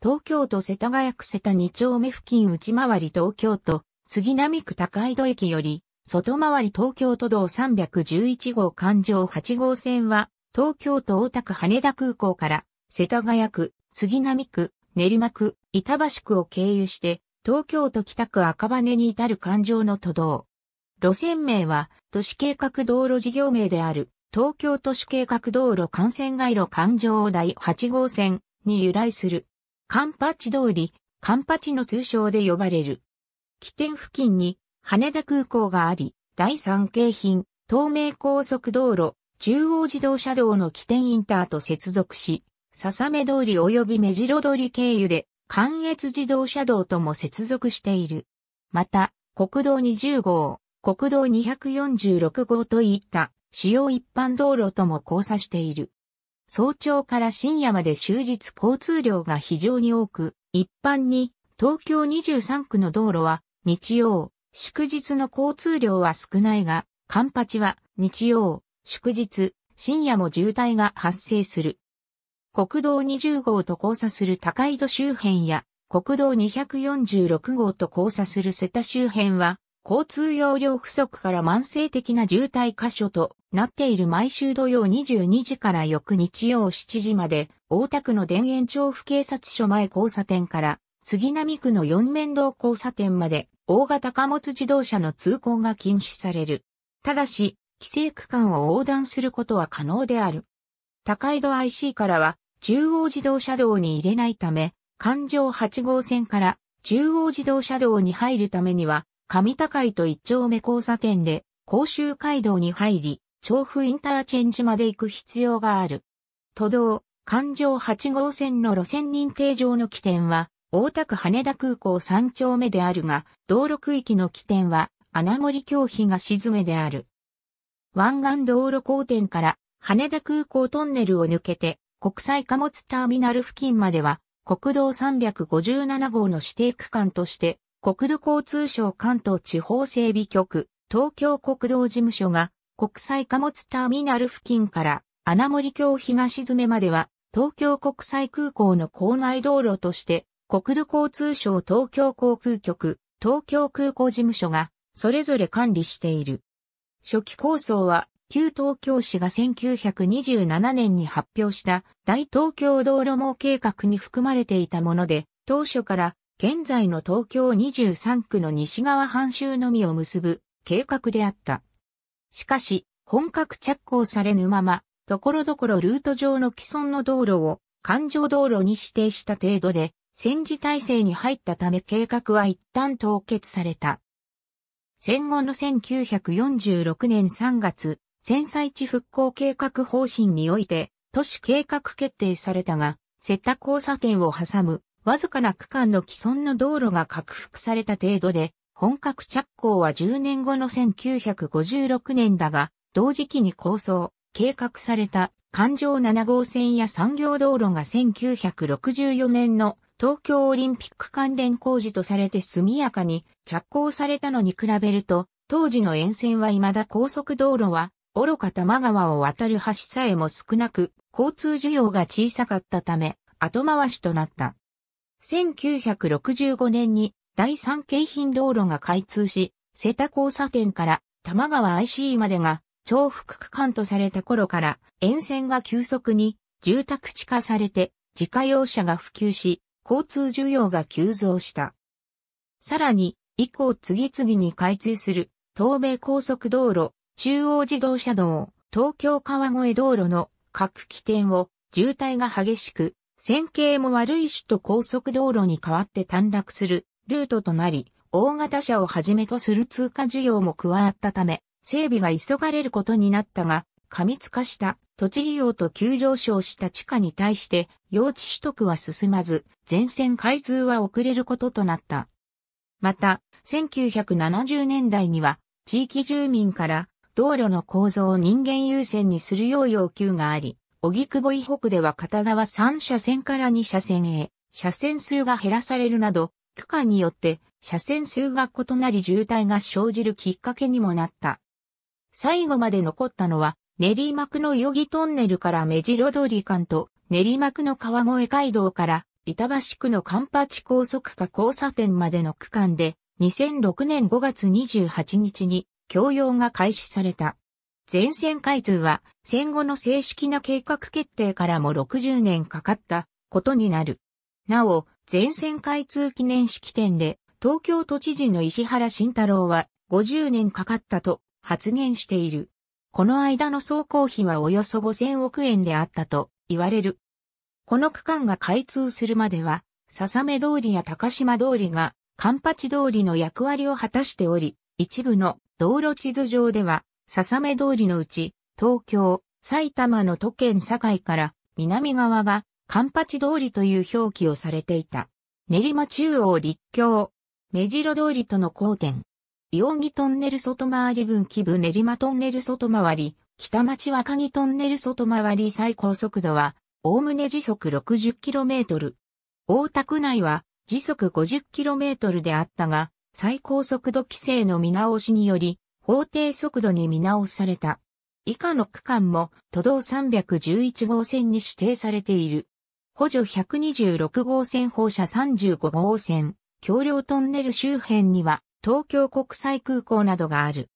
東京都世田谷区世田2丁目付近内回り東京都、杉並区高井戸駅より、外回り東京都道311号環状8号線は、東京都大田区羽田空港から、世田谷区、杉並区、練馬区、板橋区を経由して、東京都北区赤羽に至る環状の都道。路線名は、都市計画道路事業名である、東京都市計画道路幹線街路環状大8号線に由来する。カンパチ通り、カンパチの通称で呼ばれる。起点付近に羽田空港があり、第3京浜、東名高速道路、中央自動車道の起点インターと接続し、笹目通り及び目白通り経由で、関越自動車道とも接続している。また、国道20号、国道246号といった主要一般道路とも交差している。早朝から深夜まで終日交通量が非常に多く、一般に東京23区の道路は日曜、祝日の交通量は少ないが、カンパチは日曜、祝日、深夜も渋滞が発生する。国道20号と交差する高井戸周辺や国道246号と交差する瀬田周辺は交通容量不足から慢性的な渋滞箇所となっている毎週土曜22時から翌日曜7時まで、大田区の田園調布警察署前交差点から杉並区の四面道交差点まで大型貨物自動車の通行が禁止される。ただし、規制区間を横断することは可能である。高井戸 IC からは中央自動車道に入れないため、環状8号線から中央自動車道に入るためには上高井と一丁目交差点で、甲州街道に入り、調布インターチェンジまで行く必要がある。都道、環状8号線の路線認定上の起点は、大田区羽田空港3丁目であるが、道路区域の起点は、穴森京が沈めである。湾岸道路交点から、羽田空港トンネルを抜けて、国際貨物ターミナル付近までは、国道357号の指定区間として、国土交通省関東地方整備局、東京国道事務所が、国際貨物ターミナル付近から穴森橋東詰までは、東京国際空港の構内道路として、国土交通省東京航空局、東京空港事務所が、それぞれ管理している。初期構想は、旧東京市が1927年に発表した大東京道路網計画に含まれていたもので、当初から現在の東京23区の西側半周のみを結ぶ計画であった。しかし、本格着工されぬまま、ところどころルート上の既存の道路を環状道路に指定した程度で、戦時体制に入ったため計画は一旦凍結された。戦後の1946年3月、戦災地復興計画方針において、都市計画決定されたが、接田交差点を挟むわずかな区間の既存の道路が拡幅された程度で、本格着工は10年後の1956年だが、同時期に構想、計画された環状7号線や産業道路が1964年の東京オリンピック関連工事とされて速やかに着工されたのに比べると、当時の沿線は未だ高速道路は、愚か多摩川を渡る橋さえも少なく、交通需要が小さかったため、後回しとなった。1965年に第3京浜道路が開通し、瀬田交差点から多摩川 IC までが重複区間とされた頃から沿線が急速に住宅地化されて自家用車が普及し、交通需要が急増した。さらに、以降次々に開通する東米高速道路、中央自動車道、東京川越道路の各起点を渋滞が激しく線形も悪い首都高速道路に代わって短絡するルートとなり、大型車をはじめとする通貨需要も加わったため、整備が急がれることになったが、過密化した土地利用と急上昇した地価に対して、用地取得は進まず、全線開通は遅れることとなった。また、1970年代には、地域住民から道路の構造を人間優先にするよう要求があり、久保以北では片側3車線から2車線へ、車線数が減らされるなど、区間によって車線数が異なり渋滞が生じるきっかけにもなった。最後まで残ったのは、練馬区の余儀トンネルから目白通り間と、練馬区の川越街道から、板橋区の環八高速化交差点までの区間で、2006年5月28日に、共用が開始された。全線開通は戦後の正式な計画決定からも60年かかったことになる。なお、全線開通記念式典で東京都知事の石原慎太郎は50年かかったと発言している。この間の総工費はおよそ5000億円であったと言われる。この区間が開通するまでは、笹目通りや高島通りが、環八通りの役割を果たしており、一部の道路地図上では、笹目通りのうち、東京、埼玉の都県境から南側がパ八通りという表記をされていた。練馬中央立教、目白通りとの交点。伊予ンギトンネル外回り分岐部練馬トンネル外回り、北町若木トンネル外回り最高速度は、おおむね時速 60km。大田区内は時速 50km であったが、最高速度規制の見直しにより、法定速度に見直された。以下の区間も都道311号線に指定されている。補助126号線放射35号線、橋梁トンネル周辺には東京国際空港などがある。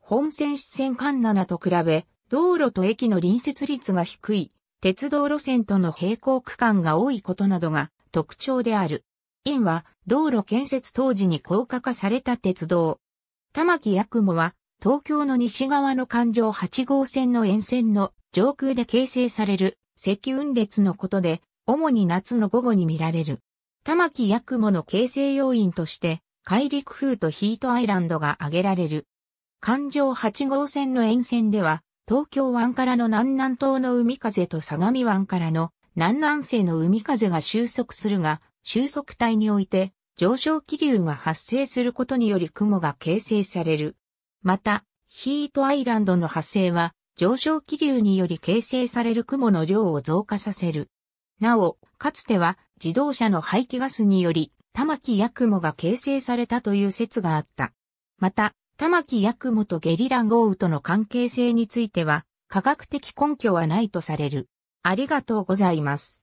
本線支線管7と比べ、道路と駅の隣接率が低い、鉄道路線との並行区間が多いことなどが特徴である。インは道路建設当時に高架化された鉄道、玉木八雲は、東京の西側の環状8号線の沿線の上空で形成される積雲列のことで、主に夏の午後に見られる。玉木八雲の形成要因として、海陸風とヒートアイランドが挙げられる。環状8号線の沿線では、東京湾からの南南東の海風と相模湾からの南南西の海風が収束するが、収束帯において上昇気流が発生することにより雲が形成される。また、ヒートアイランドの発生は、上昇気流により形成される雲の量を増加させる。なお、かつては自動車の排気ガスにより、玉木や雲が形成されたという説があった。また、玉木や雲とゲリラ豪雨との関係性については、科学的根拠はないとされる。ありがとうございます。